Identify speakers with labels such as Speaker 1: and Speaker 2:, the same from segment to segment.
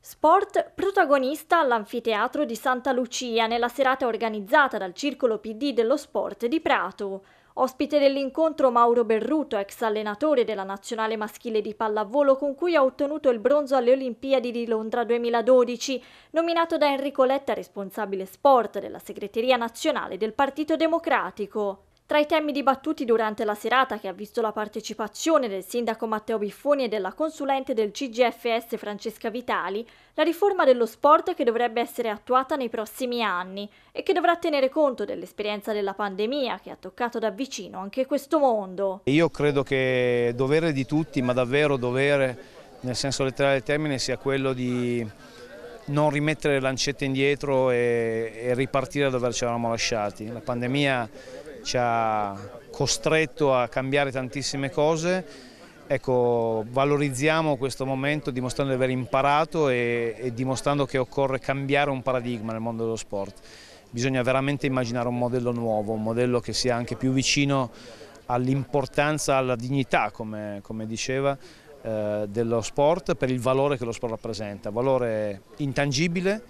Speaker 1: Sport protagonista all'anfiteatro di Santa Lucia nella serata organizzata dal Circolo PD dello Sport di Prato. Ospite dell'incontro Mauro Berruto, ex allenatore della nazionale maschile di pallavolo con cui ha ottenuto il bronzo alle Olimpiadi di Londra 2012, nominato da Enrico Letta responsabile sport della segreteria nazionale del Partito Democratico. Tra i temi dibattuti durante la serata, che ha visto la partecipazione del sindaco Matteo Biffoni e della consulente del CGFS Francesca Vitali, la riforma dello sport che dovrebbe essere attuata nei prossimi anni e che dovrà tenere conto dell'esperienza della pandemia che ha toccato da vicino anche questo mondo.
Speaker 2: Io credo che dovere di tutti, ma davvero dovere nel senso letterale del termine, sia quello di non rimettere le lancette indietro e, e ripartire da dove ci eravamo lasciati. La pandemia ci ha costretto a cambiare tantissime cose, ecco, valorizziamo questo momento dimostrando di aver imparato e, e dimostrando che occorre cambiare un paradigma nel mondo dello sport. Bisogna veramente immaginare un modello nuovo, un modello che sia anche più vicino all'importanza, alla dignità, come, come diceva, eh, dello sport per il valore che lo sport rappresenta, valore intangibile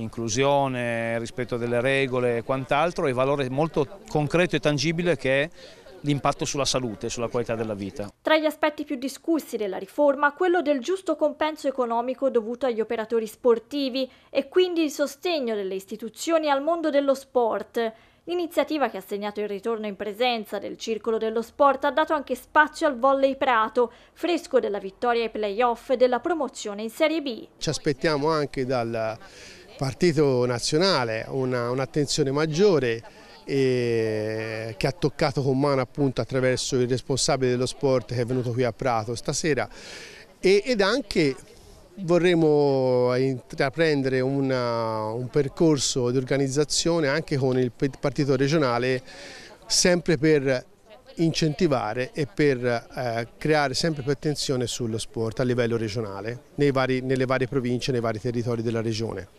Speaker 2: inclusione, rispetto delle regole e quant'altro e valore molto concreto e tangibile che è l'impatto sulla salute e sulla qualità della vita.
Speaker 1: Tra gli aspetti più discussi della riforma, quello del giusto compenso economico dovuto agli operatori sportivi e quindi il sostegno delle istituzioni al mondo dello sport. L'iniziativa che ha segnato il ritorno in presenza del Circolo dello Sport ha dato anche spazio al volley Prato, fresco della vittoria ai playoff e della promozione in Serie B.
Speaker 3: Ci aspettiamo anche dal partito nazionale, un'attenzione un maggiore e che ha toccato con mano appunto attraverso il responsabile dello sport che è venuto qui a Prato stasera e, ed anche vorremmo intraprendere una, un percorso di organizzazione anche con il partito regionale sempre per incentivare e per eh, creare sempre più attenzione sullo sport a livello regionale vari, nelle varie province, nei vari territori della regione.